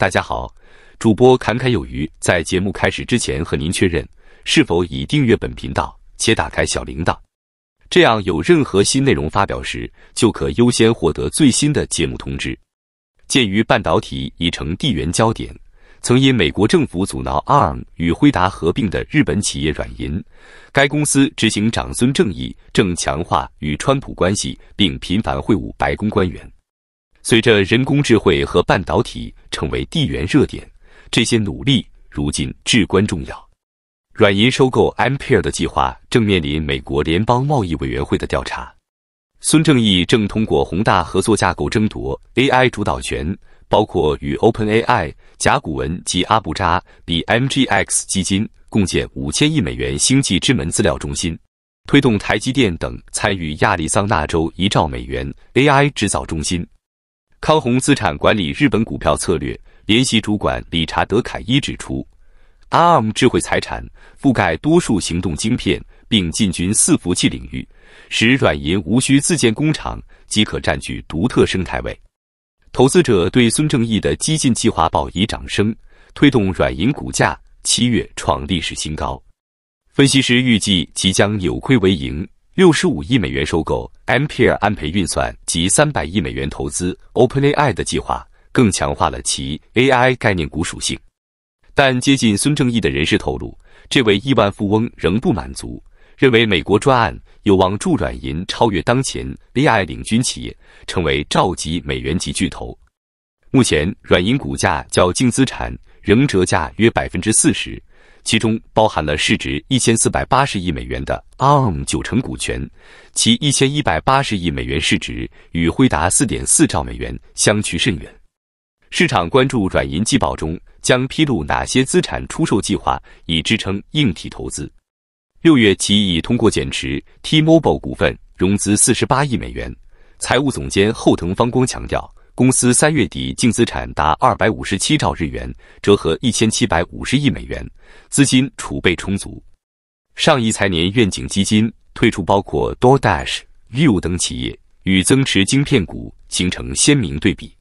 大家好，主播侃侃有余。在节目开始之前，和您确认是否已订阅本频道且打开小铃铛，这样有任何新内容发表时，就可优先获得最新的节目通知。鉴于半导体已成地缘焦点，曾因美国政府阻挠 ARM 与辉达合并的日本企业软银，该公司执行长孙正义正强化与川普关系，并频繁会晤白宫官员。随着人工智慧和半导体成为地缘热点，这些努力如今至关重要。软银收购 m p e 的计划正面临美国联邦贸易委员会的调查。孙正义正通过宏大合作架构争夺 AI 主导权，包括与 OpenAI、甲骨文及阿布扎比 M G X 基金共建五千亿美元星际之门资料中心，推动台积电等参与亚利桑那州一兆美元 AI 制造中心。康宏资产管理日本股票策略联席主管理查德·凯伊指出，ARM 智慧财产覆盖多数行动晶片，并进军伺服器领域，使软银无需自建工厂即可占据独特生态位。投资者对孙正义的激进计划报以掌声，推动软银股价七月创历史新高。分析师预计即将扭亏为盈。六十五亿美元收购 m p r 安培运算及三百亿美元投资 OpenAI 的计划，更强化了其 AI 概念股属性。但接近孙正义的人士透露，这位亿万富翁仍不满足，认为美国专案有望助软银超越当前 AI 领军企业，成为召集美元级巨头。目前，软银股价较净资产仍折价约百分之四十。其中包含了市值一千四百八十亿美元的 ARM 九成股权，其一千一百八十亿美元市值与辉达四点四兆美元相去甚远。市场关注软银季报中将披露哪些资产出售计划以支撑硬体投资。六月其已通过减持 T-Mobile 股份融资四十八亿美元。财务总监后藤方光强调。公司三月底净资产达二百五十七兆日元，折合一千七百五十亿美元，资金储备充足。上一财年，愿景基金退出包括 DoorDash、View 等企业，与增持晶片股形成鲜明对比。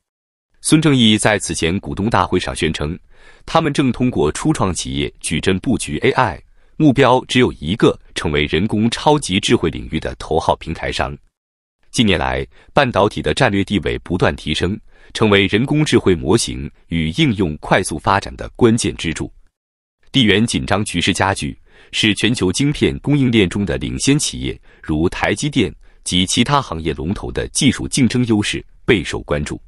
孙正义在此前股东大会上宣称，他们正通过初创企业矩阵布局 AI，目标只有一个：成为人工超级智慧领域的头号平台商。近年来，半导体的战略地位不断提升，成为人工智慧模型与应用快速发展的关键支柱。地缘紧张局势加剧，使全球晶片供应链中的领先企业，如台积电及其他行业龙头的技术竞争优势备受关注。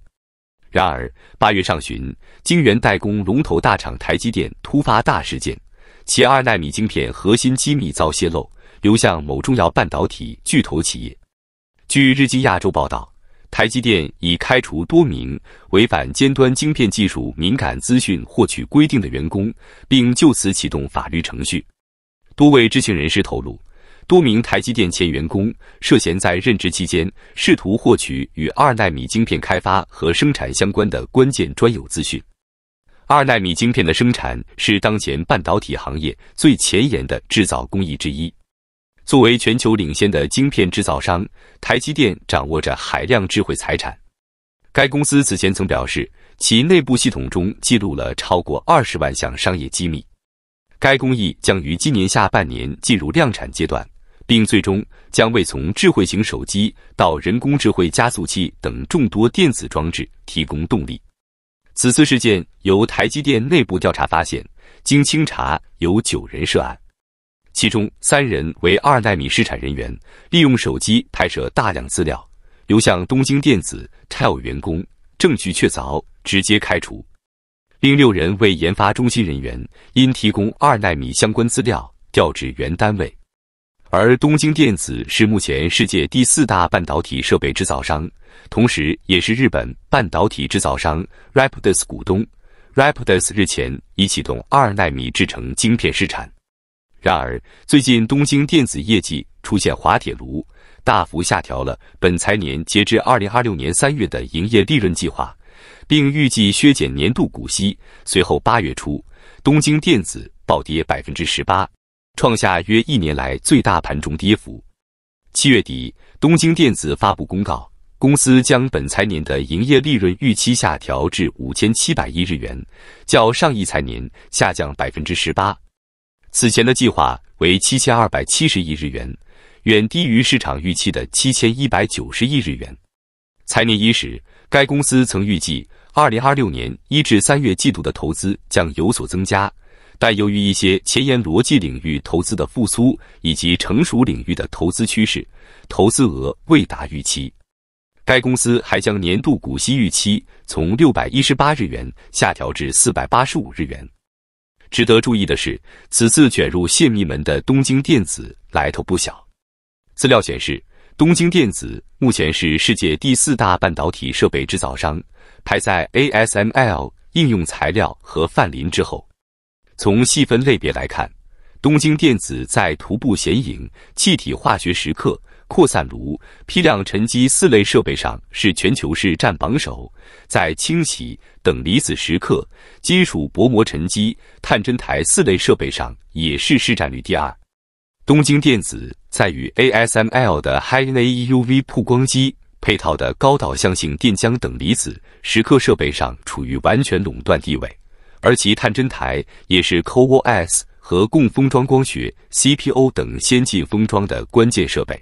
然而，八月上旬，晶圆代工龙头大厂台积电突发大事件，其二纳米晶片核心机密遭泄露，流向某重要半导体巨头企业。据《日经亚洲》报道，台积电已开除多名违反尖端晶片技术敏感资讯获取规定的员工，并就此启动法律程序。多位知情人士透露，多名台积电前员工涉嫌在任职期间试图获取与二纳米晶片开发和生产相关的关键专有资讯。二纳米晶片的生产是当前半导体行业最前沿的制造工艺之一。作为全球领先的晶片制造商，台积电掌握着海量智慧财产。该公司此前曾表示，其内部系统中记录了超过二十万项商业机密。该工艺将于今年下半年进入量产阶段，并最终将为从智慧型手机到人工智慧加速器等众多电子装置提供动力。此次事件由台积电内部调查发现，经清查，有九人涉案。其中三人为二纳米试产人员，利用手机拍摄大量资料，流向东京电子 Tell 员工，证据确凿，直接开除。另六人为研发中心人员，因提供二纳米相关资料，调至原单位。而东京电子是目前世界第四大半导体设备制造商，同时也是日本半导体制造商 Rapidus 股东。Rapidus 日前已启动二纳米制成晶片试产。然而，最近东京电子业绩出现滑铁卢，大幅下调了本财年截至二零二六年三月的营业利润计划，并预计削减年度股息。随后八月初，东京电子暴跌百分之十八，创下约一年来最大盘中跌幅。七月底，东京电子发布公告，公司将本财年的营业利润预期下调至五千七百亿日元，较上一财年下降百分之十八。此前的计划为七千二百七十亿日元，远低于市场预期的七千一百九十亿日元。财年伊始，该公司曾预计，二零二六年一至三月季度的投资将有所增加，但由于一些前沿逻辑领域投资的复苏以及成熟领域的投资趋势，投资额未达预期。该公司还将年度股息预期从六百一十八日元下调至四百八十五日元。值得注意的是，此次卷入泄密门的东京电子来头不小。资料显示，东京电子目前是世界第四大半导体设备制造商，排在 ASML、应用材料和泛林之后。从细分类别来看，东京电子在涂布显影、气体化学时刻。扩散炉、批量沉积四类设备上是全球市占榜首，在清洗、等离子蚀刻、金属薄膜沉积、探针台四类设备上也是市占率第二。东京电子在与 ASML 的 High NA EUV 曝光机配套的高导向性电浆等离子蚀刻设备上处于完全垄断地位，而其探针台也是 CoWoS 和共封装光学 CPO 等先进封装的关键设备。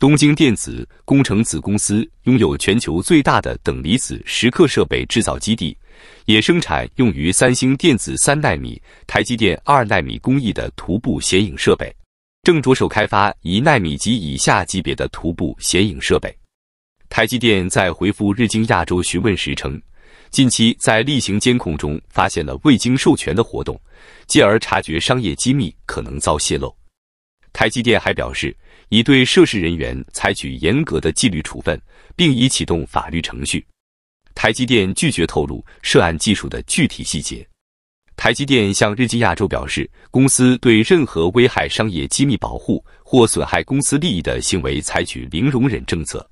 东京电子工程子公司拥有全球最大的等离子蚀刻设备制造基地，也生产用于三星电子三纳米、台积电二纳米工艺的涂布显影设备，正着手开发一纳米级以下级别的涂布显影设备。台积电在回复日经亚洲询问时称，近期在例行监控中发现了未经授权的活动，进而察觉商业机密可能遭泄露。台积电还表示。已对涉事人员采取严格的纪律处分，并已启动法律程序。台积电拒绝透露涉案技术的具体细节。台积电向日经亚洲表示，公司对任何危害商业机密保护或损害公司利益的行为采取零容忍政策，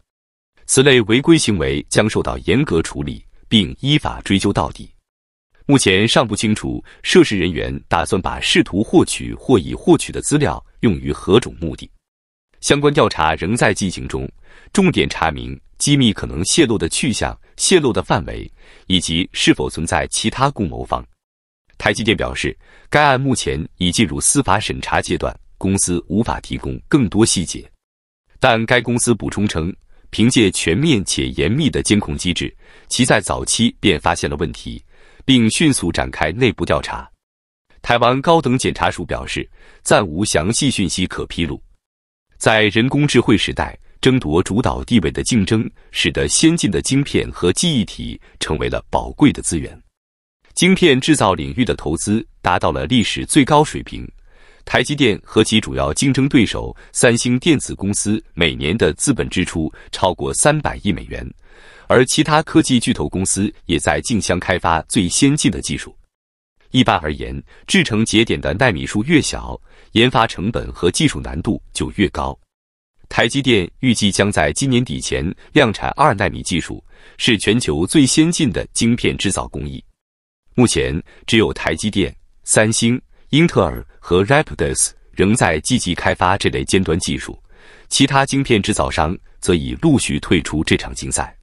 此类违规行为将受到严格处理，并依法追究到底。目前尚不清楚涉事人员打算把试图获取或已获取的资料用于何种目的。相关调查仍在进行中，重点查明机密可能泄露的去向、泄露的范围以及是否存在其他共谋方。台积电表示，该案目前已进入司法审查阶段，公司无法提供更多细节。但该公司补充称，凭借全面且严密的监控机制，其在早期便发现了问题，并迅速展开内部调查。台湾高等检察署表示，暂无详细讯息可披露。在人工智慧时代，争夺主导地位的竞争使得先进的晶片和记忆体成为了宝贵的资源。晶片制造领域的投资达到了历史最高水平。台积电和其主要竞争对手三星电子公司每年的资本支出超过三百亿美元，而其他科技巨头公司也在竞相开发最先进的技术。一般而言，制成节点的纳米数越小。研发成本和技术难度就越高。台积电预计将在今年底前量产二纳米技术，是全球最先进的晶片制造工艺。目前，只有台积电、三星、英特尔和 Rapidus 仍在积极开发这类尖端技术，其他晶片制造商则已陆续退出这场竞赛。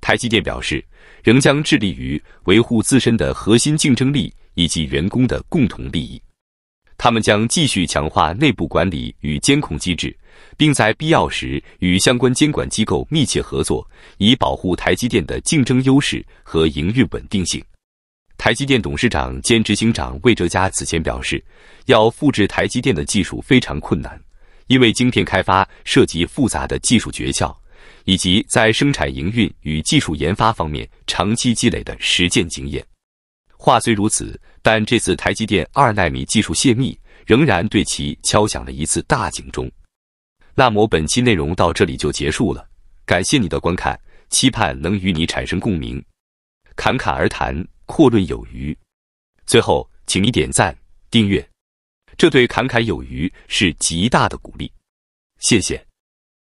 台积电表示，仍将致力于维护自身的核心竞争力以及员工的共同利益。他们将继续强化内部管理与监控机制，并在必要时与相关监管机构密切合作，以保护台积电的竞争优势和营运稳定性。台积电董事长兼执行长魏哲嘉此前表示，要复制台积电的技术非常困难，因为晶片开发涉及复杂的技术诀窍，以及在生产营运与技术研发方面长期积累的实践经验。话虽如此，但这次台积电二纳米技术泄密仍然对其敲响了一次大警钟。那么本期内容到这里就结束了，感谢你的观看，期盼能与你产生共鸣。侃侃而谈，阔论有余。最后，请你点赞、订阅，这对侃侃有余是极大的鼓励。谢谢。